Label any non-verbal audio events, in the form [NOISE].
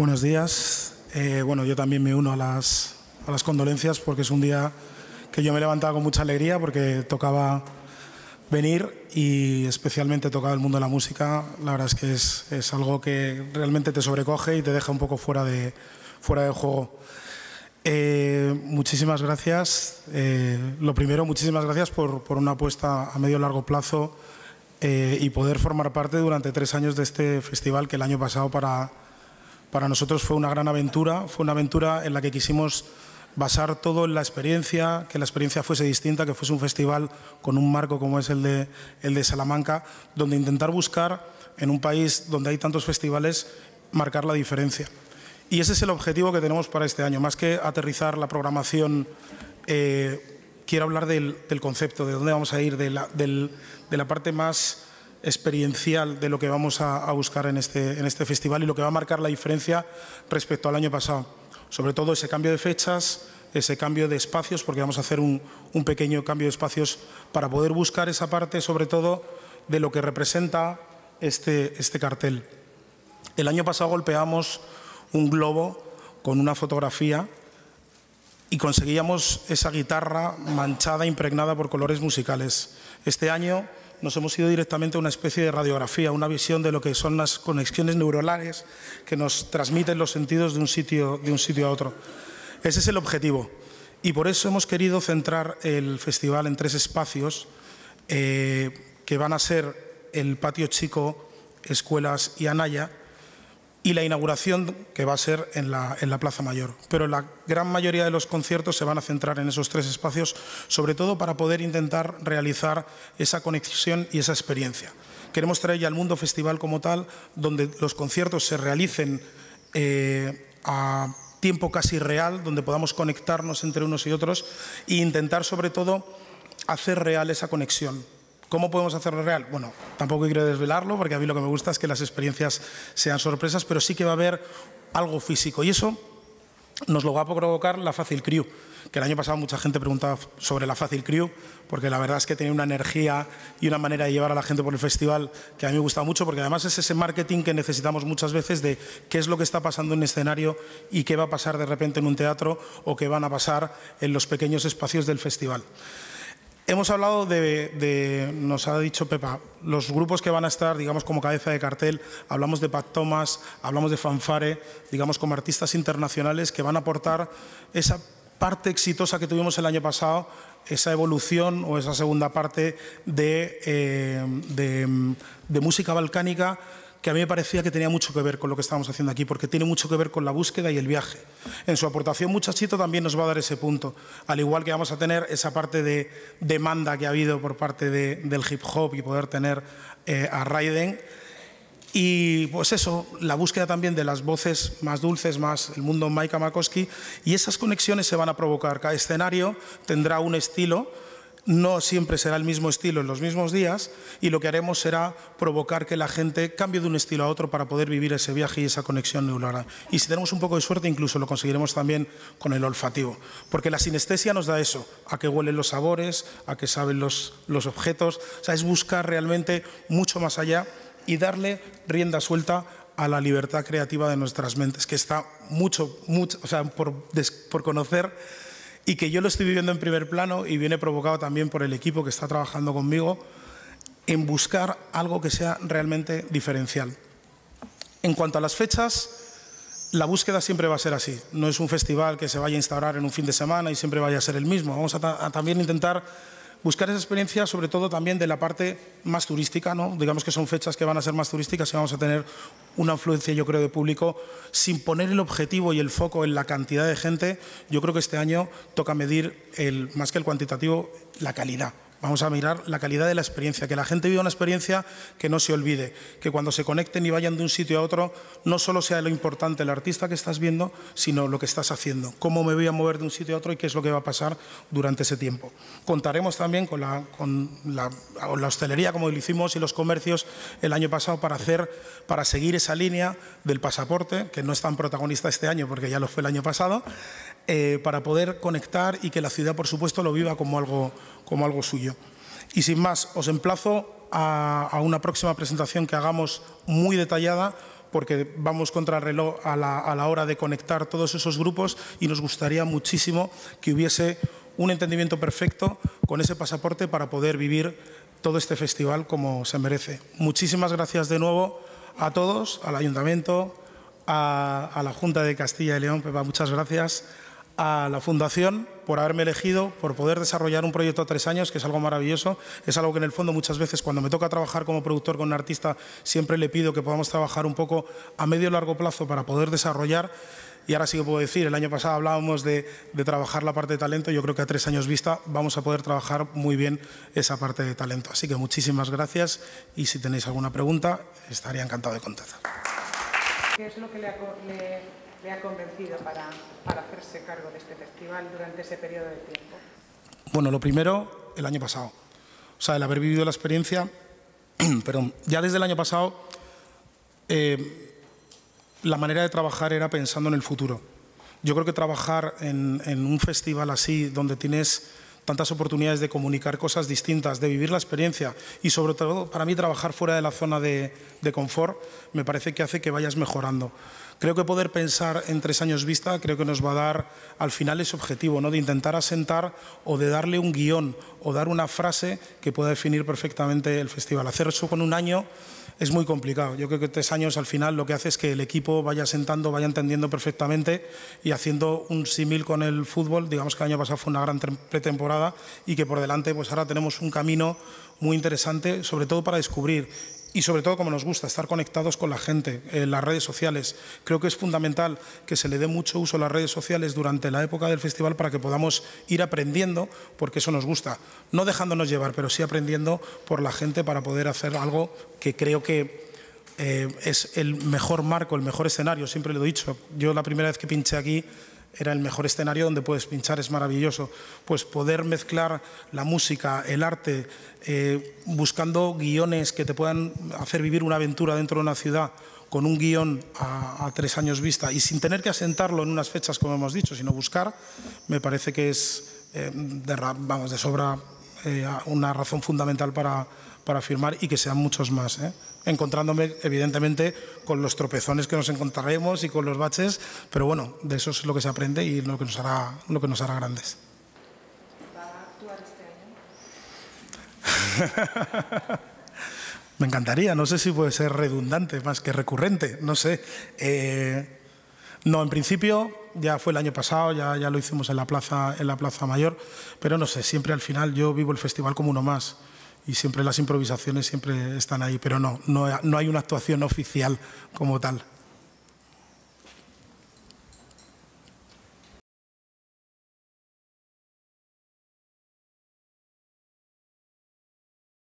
Buenos días. Eh, bueno, yo también me uno a las, a las condolencias porque es un día que yo me he levantado con mucha alegría porque tocaba venir y especialmente tocaba el mundo de la música. La verdad es que es, algo que realmente te sobrecoge y te deja un poco fuera de, fuera de juego. Eh, muchísimas gracias. Eh, lo primero, muchísimas gracias por, una apuesta a medio largo plazo y poder formar parte durante tres años de este festival que el año pasado para, para nosotros fue una gran aventura, fue una aventura en la que quisimos basar todo en la experiencia, que la experiencia fuese distinta, que fuese un festival con un marco como es el de, el de Salamanca, donde intentar buscar en un país donde hay tantos festivales, marcar la diferencia. Y ese es el objetivo que tenemos para este año, más que aterrizar la programación eh, quiero hablar del, concepto, de dónde vamos a ir, de de la parte más experiencial de lo que vamos a, buscar este, en este, festival y lo que va a marcar la diferencia respecto al año pasado. Sobre todo ese cambio de fechas, ese cambio de espacios, porque vamos a hacer un, pequeño cambio de espacios para poder buscar esa parte, sobre todo, de lo que representa este, este cartel. El año pasado golpeamos un globo con una fotografía y conseguíamos esa guitarra manchada, impregnada por colores musicales. Este año nos hemos ido directamente a una especie de radiografía, una visión de lo que son las conexiones neuronales que nos transmiten los sentidos de un sitio, a otro. Ese es el objetivo. Y por eso hemos querido centrar el festival en tres espacios eh, que van a ser el Patio Chico, Escuelas y Anaya, y la inauguración que va a ser en la, Plaza Mayor. Pero la gran mayoría de los conciertos se van a centrar en esos tres espacios, sobre todo para poder intentar realizar esa conexión y esa experiencia. Queremos traer ya al mundo festival como tal, donde los conciertos se realicen eh, a tiempo casi real, donde podamos conectarnos entre unos y otros e intentar sobre todo hacer real esa conexión ¿Cómo podemos hacerlo real? Bueno, tampoco quiero desvelarlo porque a mí lo que me gusta es que las experiencias sean sorpresas, pero sí que va a haber algo físico y eso nos lo va a provocar la Fácil Crew, que el año pasado mucha gente preguntaba sobre la Fácil Crew, porque la verdad es que tenía una energía y una manera de llevar a la gente por el festival que a mí me gusta mucho, porque además es ese marketing que necesitamos muchas veces de qué es lo que está pasando en escenario y qué va a pasar de repente en un teatro o qué van a pasar en los pequeños espacios del festival. Hemos hablado de, nos ha dicho Pepa, los grupos que van a estar, digamos, como cabeza de cartel, hablamos de Pat Thomas, hablamos de Fanfare, digamos, como artistas internacionales que van a aportar esa parte exitosa que tuvimos el año pasado, esa evolución o esa segunda parte de, eh, de música balcánica que a mí me parecía que tenía mucho que ver con lo que estábamos haciendo aquí, porque tiene mucho que ver con la búsqueda y el viaje. En su aportación, Muchachito también nos va a dar ese punto, al igual que vamos a tener esa parte de demanda que ha habido por parte del hip hop y poder tener eh, a Raiden. Y pues eso, la búsqueda también de las voces más dulces, más el mundo Maika Makoski, y esas conexiones se van a provocar. Cada escenario tendrá un estilo no siempre será el mismo estilo en los mismos días y lo que haremos será provocar que la gente cambie de un estilo a otro para poder vivir ese viaje y esa conexión neuronal. Y si tenemos un poco de suerte, incluso lo conseguiremos también con el olfativo, porque la sinestesia nos da eso, a que huelen los sabores, a que saben los, los objetos, o sea, es buscar realmente mucho más allá y darle rienda suelta a la libertad creativa de nuestras mentes, que está mucho, mucho o sea, por, por conocer y que yo lo estoy viviendo en primer plano y viene provocado también por el equipo que está trabajando conmigo en buscar algo que sea realmente diferencial. En cuanto a las fechas, la búsqueda siempre va a ser así. No es un festival que se vaya a instaurar en un fin de semana y siempre vaya a ser el mismo. Vamos a, también intentar buscar esa experiencia sobre todo también de la parte más turística, ¿no? digamos que son fechas que van a ser más turísticas y vamos a tener una influencia yo creo de público, sin poner el objetivo y el foco en la cantidad de gente, yo creo que este año toca medir el, más que el cuantitativo, la calidad. Vamos a mirar la calidad de la experiencia, que la gente viva una experiencia que no se olvide, que cuando se conecten y vayan de un sitio a otro, no solo sea lo importante el artista que estás viendo, sino lo que estás haciendo, cómo me voy a mover de un sitio a otro y qué es lo que va a pasar durante ese tiempo. Contaremos también con la, hostelería, como lo hicimos, y los comercios el año pasado para, hacer, para seguir esa línea del pasaporte, que no es tan protagonista este año porque ya lo fue el año pasado, eh, para poder conectar y que la ciudad, por supuesto, lo viva como algo, como algo suyo. Y sin más, os emplazo a, una próxima presentación que hagamos muy detallada porque vamos contra reloj a la, hora de conectar todos esos grupos y nos gustaría muchísimo que hubiese un entendimiento perfecto con ese pasaporte para poder vivir todo este festival como se merece. Muchísimas gracias de nuevo a todos, al Ayuntamiento, a, a la Junta de Castilla y León, Pepa, muchas gracias, a la Fundación por haberme elegido, por poder desarrollar un proyecto a tres años, que es algo maravilloso. Es algo que en el fondo muchas veces cuando me toca trabajar como productor con un artista, siempre le pido que podamos trabajar un poco a medio y largo plazo para poder desarrollar. Y ahora sí que puedo decir, el año pasado hablábamos de, trabajar la parte de talento, yo creo que a tres años vista vamos a poder trabajar muy bien esa parte de talento. Así que muchísimas gracias y si tenéis alguna pregunta, estaría encantado de contestar. ¿Qué es lo que le, le ha convencido para, hacerse cargo de este festival durante ese periodo de tiempo? Bueno, lo primero, el año pasado. O sea, el haber vivido la experiencia, [CLEARS THROAT] perdón, ya desde el año pasado eh, la manera de trabajar era pensando en el futuro. Yo creo que trabajar en, un festival así, donde tienes tantas oportunidades de comunicar cosas distintas, de vivir la experiencia y sobre todo para mí trabajar fuera de la zona de confort me parece que hace que vayas mejorando. Creo que poder pensar en tres años vista creo que nos va a dar al final ese objetivo, ¿no? de intentar asentar o de darle un guión o dar una frase que pueda definir perfectamente el festival. Hacer eso con un año es muy complicado. Yo creo que tres años al final lo que hace es que el equipo vaya asentando, vaya entendiendo perfectamente y haciendo un símil con el fútbol. Digamos que el año pasado fue una gran pretemporada y que por delante pues ahora tenemos un camino muy interesante, sobre todo para descubrir y sobre todo como nos gusta estar conectados con la gente, en eh, las redes sociales. Creo que es fundamental que se le dé mucho uso a las redes sociales durante la época del festival para que podamos ir aprendiendo, porque eso nos gusta. No dejándonos llevar, pero sí aprendiendo por la gente para poder hacer algo que creo que eh, es el mejor marco, el mejor escenario, siempre lo he dicho. Yo la primera vez que pinché aquí era el mejor escenario donde puedes pinchar, es maravilloso. Pues poder mezclar la música, el arte, eh, buscando guiones que te puedan hacer vivir una aventura dentro de una ciudad con un guión a, tres años vista y sin tener que asentarlo en unas fechas, como hemos dicho, sino buscar, me parece que es eh, vamos, de sobra eh, una razón fundamental para, para, firmar y que sean muchos más. ¿eh? Encontrándome, evidentemente, con los tropezones que nos encontraremos y con los baches, pero bueno, de eso es lo que se aprende y lo que nos hará, lo que nos hará grandes. ¿Va a actuar este año? [LAUGHS] Me encantaría, no sé si puede ser redundante más que recurrente, no sé. Eh, no, en principio ya fue el año pasado, ya, ya lo hicimos en la, plaza, en la Plaza Mayor, pero no sé, siempre al final yo vivo el festival como uno más y siempre las improvisaciones siempre están ahí, pero no, no hay una actuación oficial como tal.